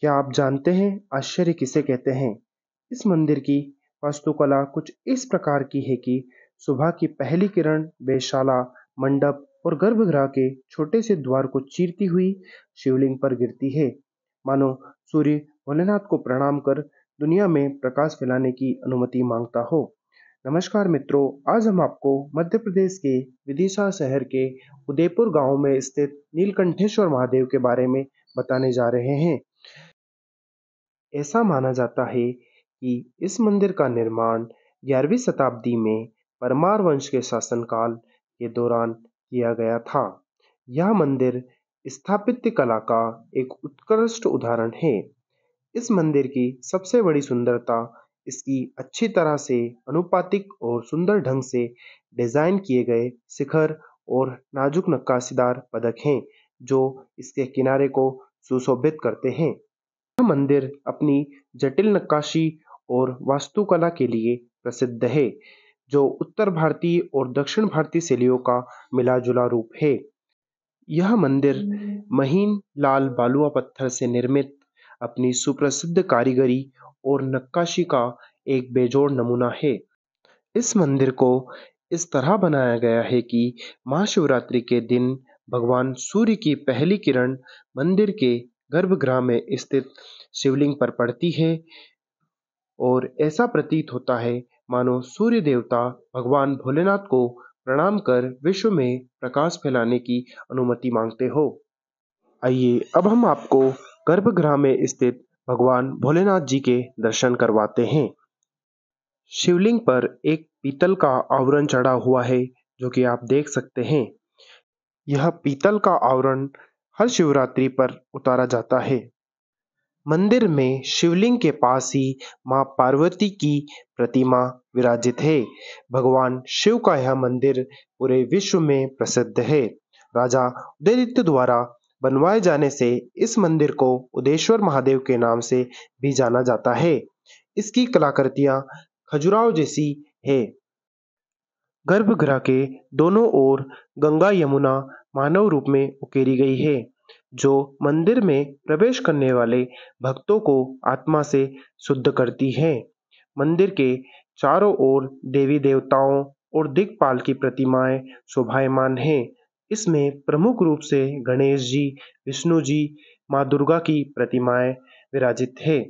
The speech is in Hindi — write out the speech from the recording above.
क्या आप जानते हैं आश्चर्य किसे कहते हैं इस मंदिर की वास्तुकला कुछ इस प्रकार की है कि सुबह की पहली किरण वेशाला मंडप और गर्भगृह के छोटे से द्वार को चीरती हुई शिवलिंग पर गिरती है मानो सूर्य भोलेनाथ को प्रणाम कर दुनिया में प्रकाश फैलाने की अनुमति मांगता हो नमस्कार मित्रों आज हम आपको मध्य प्रदेश के विदिशा शहर के उदयपुर गांव में स्थित नीलकंठेश्वर महादेव के बारे में बताने जा रहे हैं ऐसा माना जाता है कि इस मंदिर का निर्माण ग्यारहवीं शताब्दी में परमार वंश के शासनकाल के दौरान किया गया था यह मंदिर स्थापित्य कला का एक उत्कृष्ट उदाहरण है इस मंदिर की सबसे बड़ी सुंदरता इसकी अच्छी तरह से अनुपातिक और सुंदर ढंग से डिज़ाइन किए गए शिखर और नाजुक नक्काशीदार पदक हैं जो इसके किनारे को सुशोभित करते हैं यह मंदिर अपनी जटिल नक्काशी और वास्तुकला के लिए प्रसिद्ध है जो उत्तर भारतीय और दक्षिण भारतीय शैलियों का मिला जुला रूप है यह मंदिर हम्म। महीन लाल बालुआ पत्थर से निर्मित अपनी सुप्रसिद्ध कारीगरी और नक्काशी का एक बेजोड़ नमूना है इस मंदिर को इस तरह बनाया गया है कि महाशिवरात्रि के दिन भगवान सूर्य की पहली किरण मंदिर के गर्भगृह में स्थित शिवलिंग पर पड़ती है और ऐसा प्रतीत होता है मानो सूर्य देवता भगवान भोलेनाथ को प्रणाम कर विश्व में प्रकाश फैलाने की अनुमति मांगते हो आइए अब हम आपको गर्भगृह में स्थित भगवान भोलेनाथ जी के दर्शन करवाते हैं शिवलिंग पर एक पीतल का आवरण चढ़ा हुआ है जो कि आप देख सकते हैं यह पीतल का आवरण हर शिवरात्रि पर उतारा जाता है मंदिर में शिवलिंग के पास ही मां पार्वती की प्रतिमा विराजित है भगवान शिव का यह मंदिर पूरे विश्व में प्रसिद्ध है राजा उदयदित्य द्वारा बनवाए जाने से इस मंदिर को उदेश्वर महादेव के नाम से भी जाना जाता है इसकी कलाकृतियां खजुराव जैसी है गर्भगृह के दोनों ओर गंगा यमुना मानव रूप में उकेरी गई है जो मंदिर में प्रवेश करने वाले भक्तों को आत्मा से शुद्ध करती है मंदिर के चारों ओर देवी देवताओं और दिग्पाल की प्रतिमाएं शोभायमान हैं इसमें प्रमुख रूप से गणेश जी विष्णु जी माँ दुर्गा की प्रतिमाएं विराजित है